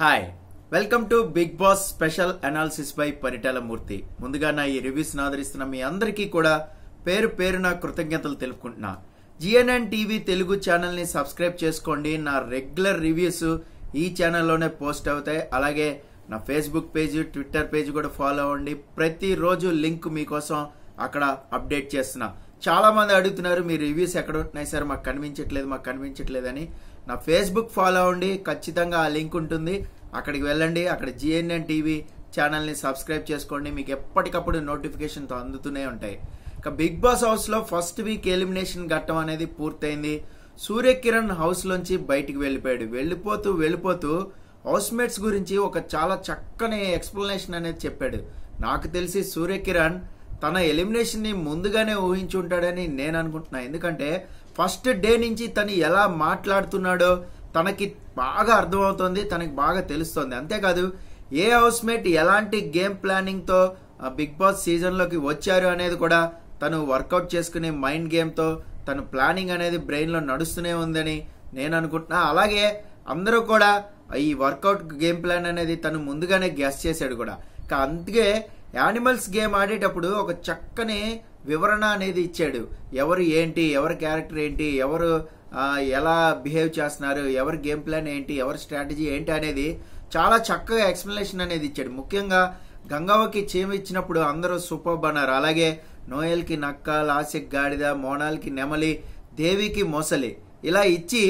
Hi welcome to big boss special analysis by Paritala Murthy ముందుగా నా ఈ రివ్యూస్ ఆదరిస్తున్న మీ అందరికీ కూడా పేరు పేరున కృతజ్ఞతలు తెలుపుకుంటున్నా జిఎన్ఎన్ టీవీ తెలుగు ఛానల్ని సబ్స్క్రైబ్ చేసుకోండి నా రెగ్యులర్ రివ్యూస్ ఈ ఛానల్లోనే పోస్ట్ అవుతాయి అలాగే నా ఫేస్బుక్ పేజ్ ట్విట్టర్ పేజ్ కూడా ఫాలో అవ్వండి ప్రతిరోజు లింక్ మీకోసం అక్కడ అప్డేట్ చేస్తున్నా చాలా మంది అడుగుతున్నారు మీ రివ్యూస్ ఎక్కడ ఉంటున్నాయి సార్ మాకు కనిపించట్లేదు మాకు కనిపించట్లేదు అని నా ఫేస్బుక్ ఫాలో అవ్వండి ఖచ్చితంగా ఆ లింక్ ఉంటుంది అక్కడికి వెళ్ళండి అక్కడ జిఎన్ఎన్ టీవీ ఛానల్ని సబ్స్క్రైబ్ చేసుకోండి మీకు ఎప్పటికప్పుడు నోటిఫికేషన్తో అందుతూనే ఉంటాయి ఇక బిగ్ బాస్ హౌస్లో ఫస్ట్ వీక్ ఎలిమినేషన్ ఘట్టం అనేది పూర్తయింది సూర్యకిరణ్ హౌస్లోంచి బయటికి వెళ్ళిపోయాడు వెళ్ళిపోతూ వెళ్ళిపోతూ హౌస్మేట్స్ గురించి ఒక చాలా చక్కని ఎక్స్ప్లెనేషన్ అనేది చెప్పాడు నాకు తెలిసి సూర్యకిరణ్ తన ఎలిమినేషన్ని ముందుగానే ఊహించుంటాడని నేను అనుకుంటున్నా ఎందుకంటే ఫస్ట్ డే నుంచి తను ఎలా మాట్లాడుతున్నాడో తనకి బాగా అర్థమవుతుంది తనకి బాగా తెలుస్తుంది అంతేకాదు ఏ హౌస్ మేట్ ఎలాంటి గేమ్ ప్లానింగ్తో బిగ్ బాస్ సీజన్లోకి వచ్చారు అనేది కూడా తను వర్కౌట్ చేసుకునే మైండ్ గేమ్తో తను ప్లానింగ్ అనేది బ్రెయిన్లో నడుస్తూనే ఉందని నేను అనుకుంటున్నా అలాగే అందరూ కూడా ఈ వర్కౌట్ గేమ్ ప్లాన్ అనేది తను ముందుగానే గ్యాస్ చేశాడు కూడా అందుకే యానిమల్స్ గేమ్ ఆడేటప్పుడు ఒక చక్కని వివరణ అనేది ఇచ్చాడు ఎవరు ఏంటి ఎవరి క్యారెక్టర్ ఏంటి ఎవరు ఎలా బిహేవ్ చేస్తున్నారు ఎవరి గేమ్ ప్లాన్ ఏంటి ఎవరి స్ట్రాటజీ ఏంటి అనేది చాలా చక్కగా ఎక్స్ప్లెనేషన్ అనేది ఇచ్చాడు ముఖ్యంగా గంగవ్వకి చీమ ఇచ్చినప్పుడు అందరూ సూపర్ అన్నారు అలాగే నోయల్కి నక్క లాసిక్ గాడిద మోనాల్కి నెమలి దేవికి మొసలి ఇలా ఇచ్చి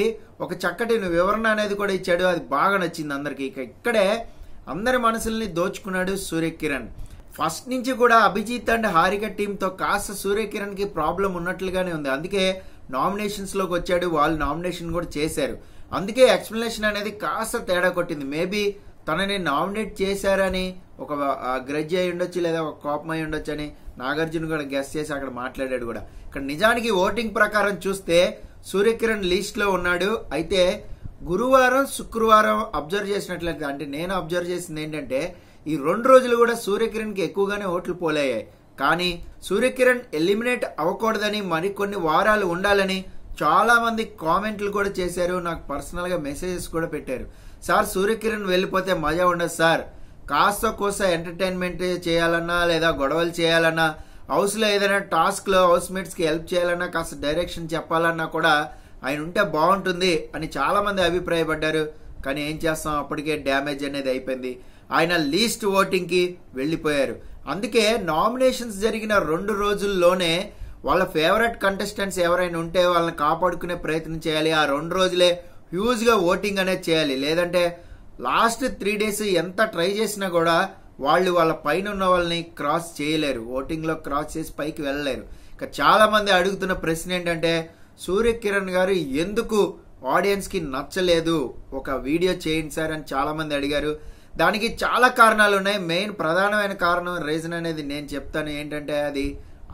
ఒక చక్కటి వివరణ అనేది కూడా ఇచ్చాడు అది బాగా నచ్చింది అందరికి ఇక ఇక్కడే అందరి మనసుల్ని దోచుకున్నాడు సూర్యకిరణ్ ఫస్ట్ నుంచి కూడా అభిజిత్ అండ్ హారిక టీంతో కాస్త సూర్యకిరణ్కి ప్రాబ్లం ఉన్నట్లుగానే ఉంది అందుకే నామినేషన్స్లోకి వచ్చాడు వాళ్ళు నామినేషన్ కూడా చేశారు అందుకే ఎక్స్ప్లెనేషన్ అనేది కాస్త తేడా కొట్టింది మేబీ తనని నామినేట్ చేశారని ఒక గ్రెడ్జ్ అయి ఉండొచ్చు లేదా ఒక కోపం అయి ఉండొచ్చు అని నాగార్జున కూడా గెస్ట్ చేసి అక్కడ మాట్లాడాడు కూడా ఇక్కడ నిజానికి ఓటింగ్ ప్రకారం చూస్తే సూర్యకిరణ్ లిస్ట్ లో ఉన్నాడు అయితే గురువారం శుక్రవారం అబ్జర్వ్ చేసినట్లయితే అంటే నేను అబ్జర్వ్ చేసింది ఏంటంటే ఈ రెండు రోజులు కూడా సూర్యకిరణ్కి ఎక్కువగానే ఓట్లు పోలయ్యాయి కానీ సూర్యకిరణ్ ఎలిమినేట్ అవ్వకూడదని మరికొన్ని వారాలు ఉండాలని చాలామంది కామెంట్లు కూడా చేశారు నాకు పర్సనల్గా మెసేజెస్ కూడా పెట్టారు సార్ సూర్యకిరణ్ వెళ్ళిపోతే మజా ఉండదు సార్ కాస్త కోస ఎంటర్టైన్మెంట్ చేయాలన్నా లేదా గొడవలు చేయాలన్నా హౌస్లో ఏదైనా టాస్క్లో హౌస్ కి హెల్ప్ చేయాలన్నా కాస్త డైరెక్షన్ చెప్పాలన్నా కూడా ఆయన ఉంటే బాగుంటుంది అని చాలామంది అభిప్రాయపడ్డారు కానీ ఏం చేస్తాం అప్పటికే డ్యామేజ్ అనేది అయిపోయింది ఆయన లీస్ట్ ఓటింగ్కి వెళ్ళిపోయారు అందుకే నామినేషన్స్ జరిగిన రెండు రోజుల్లోనే వాళ్ళ ఫేవరెట్ కంటెస్టెంట్స్ ఎవరైనా ఉంటే వాళ్ళని కాపాడుకునే ప్రయత్నం చేయాలి ఆ రెండు రోజులే హ్యూజ్గా ఓటింగ్ అనేది చేయాలి లేదంటే లాస్ట్ త్రీ డేస్ ఎంత ట్రై చేసినా కూడా వాళ్ళు వాళ్ళ పైన ఉన్న వాళ్ళని క్రాస్ చేయలేరు ఓటింగ్లో క్రాస్ చేసి పైకి వెళ్ళలేరు ఇక చాలామంది అడుగుతున్న ప్రశ్న ఏంటంటే సూర్యకిరణ్ గారు ఎందుకు ఆడియన్స్కి నచ్చలేదు ఒక వీడియో చేయండి సార్ అని చాలామంది అడిగారు దానికి చాలా కారణాలు ఉన్నాయి మెయిన్ ప్రధానమైన కారణం రీజన్ అనేది నేను చెప్తాను ఏంటంటే అది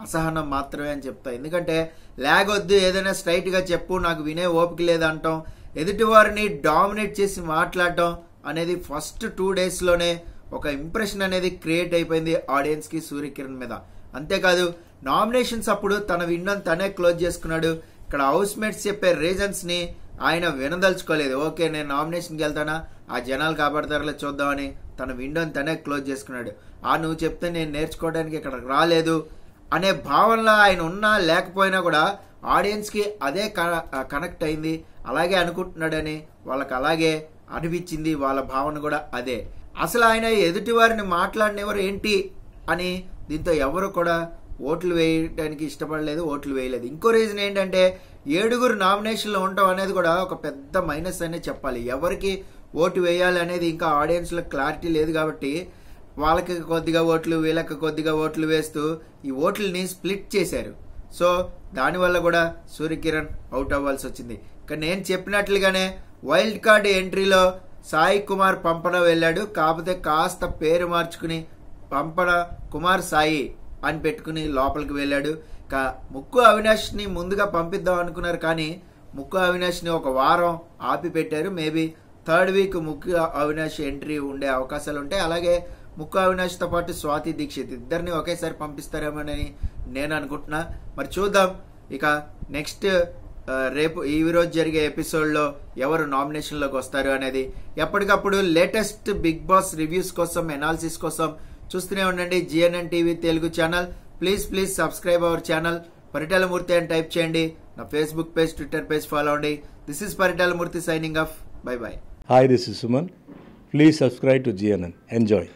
అసహనం మాత్రమే అని చెప్తాను ఎందుకంటే ల్యాగ్ వద్దు ఏదైనా స్ట్రైట్గా చెప్పు నాకు వినే ఓపిక లేదంటాం ఎదుటివారిని డామినేట్ చేసి మాట్లాడటం అనేది ఫస్ట్ టూ డేస్లోనే ఒక ఇంప్రెషన్ అనేది క్రియేట్ అయిపోయింది ఆడియన్స్కి సూర్యకిరణ్ మీద అంతేకాదు నామినేషన్స్ అప్పుడు తన విన్నం తనే క్లోజ్ చేసుకున్నాడు ఇక్కడ హౌస్ మేట్స్ చెప్పే రీజన్స్ని ఆయన వినదలుచుకోలేదు ఓకే నేను నామినేషన్కి వెళ్తానా ఆ జనాలు కాపాడతారులే చూద్దామని తన విండోని తనే క్లోజ్ చేసుకున్నాడు ఆ నువ్వు చెప్తే నేను నేర్చుకోవడానికి ఇక్కడికి రాలేదు అనే భావనలో ఆయన ఉన్నా లేకపోయినా కూడా ఆడియన్స్కి అదే కనెక్ట్ అయింది అలాగే అనుకుంటున్నాడని వాళ్ళకి అలాగే అనిపించింది వాళ్ళ భావన కూడా అదే అసలు ఆయన ఎదుటి వారిని మాట్లాడినెవరు ఏంటి అని దీంతో ఎవరు కూడా ఓట్లు వేయడానికి ఇష్టపడలేదు ఓట్లు వేయలేదు ఇంకో రీజన్ ఏంటంటే ఏడుగురు నామినేషన్లో ఉండటం అనేది కూడా ఒక పెద్ద మైనస్ అనే చెప్పాలి ఎవరికి ఓటు వేయాలనేది ఇంకా ఆడియన్స్లో క్లారిటీ లేదు కాబట్టి వాళ్ళకి కొద్దిగా ఓట్లు వీళ్ళకి కొద్దిగా ఓట్లు వేస్తూ ఈ ఓట్లని స్ప్లిట్ చేశారు సో దానివల్ల కూడా సూర్యకిరణ్ అవుట్ అవ్వాల్సి వచ్చింది కానీ నేను చెప్పినట్లుగానే వైల్డ్ కార్డ్ ఎంట్రీలో సాయి కుమార్ పంపన వెళ్ళాడు కాకపోతే కాస్త పేరు మార్చుకుని పంపన కుమార్ సాయి అని పెట్టుకుని లోపలికి వెళ్ళాడు ముక్కు అవినాష్ని ముందుగా పంపిద్దాం అనుకున్నారు కానీ ముక్కు అవినాష్ని ఒక వారం ఆపి పెట్టారు మేబీ థర్డ్ వీక్ ముక్కు అవినాష్ ఎంట్రీ ఉండే అవకాశాలు ఉంటాయి అలాగే ముక్కు అవినాష్తో పాటు స్వాతి దీక్షిత్ ఇద్దరిని ఒకేసారి పంపిస్తారేమోనని నేను అనుకుంటున్నా మరి చూద్దాం ఇక నెక్స్ట్ రేపు ఈ రోజు జరిగే ఎపిసోడ్లో ఎవరు నామినేషన్లోకి వస్తారు అనేది ఎప్పటికప్పుడు లేటెస్ట్ బిగ్ బాస్ రివ్యూస్ కోసం ఎనాలిసిస్ కోసం చూస్తూనే ఉండండి GNN TV Telugu channel please please subscribe our channel Paritala Murthy అని టైప్ చేయండి నా Facebook page Twitter page follow అవ్వండి this is Paritala Murthy signing off bye bye Hi, this is Suman. Please subscribe to GNN. Enjoy.